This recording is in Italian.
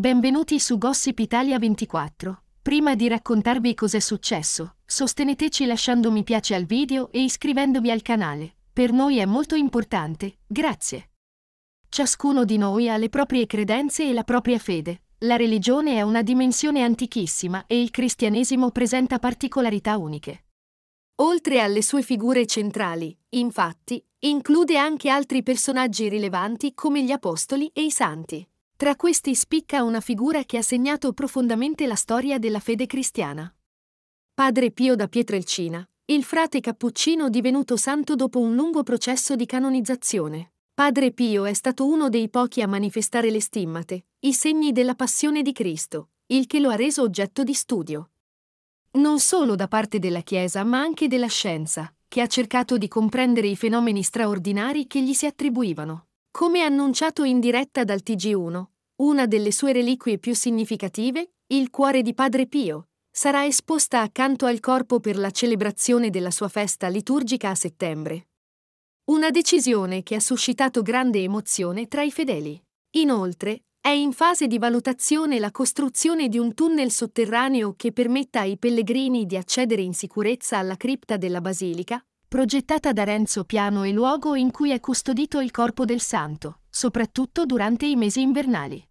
Benvenuti su Gossip Italia 24. Prima di raccontarvi cos'è successo, sosteneteci lasciando mi piace al video e iscrivendovi al canale. Per noi è molto importante, grazie. Ciascuno di noi ha le proprie credenze e la propria fede. La religione è una dimensione antichissima e il cristianesimo presenta particolarità uniche. Oltre alle sue figure centrali, infatti, include anche altri personaggi rilevanti come gli apostoli e i santi. Tra questi spicca una figura che ha segnato profondamente la storia della fede cristiana. Padre Pio da Pietrelcina, il frate cappuccino divenuto santo dopo un lungo processo di canonizzazione. Padre Pio è stato uno dei pochi a manifestare le stimmate, i segni della passione di Cristo, il che lo ha reso oggetto di studio. Non solo da parte della Chiesa, ma anche della scienza, che ha cercato di comprendere i fenomeni straordinari che gli si attribuivano. Come annunciato in diretta dal TG1, una delle sue reliquie più significative, il cuore di Padre Pio, sarà esposta accanto al corpo per la celebrazione della sua festa liturgica a settembre. Una decisione che ha suscitato grande emozione tra i fedeli. Inoltre, è in fase di valutazione la costruzione di un tunnel sotterraneo che permetta ai pellegrini di accedere in sicurezza alla cripta della basilica, progettata da Renzo Piano e luogo in cui è custodito il corpo del santo, soprattutto durante i mesi invernali.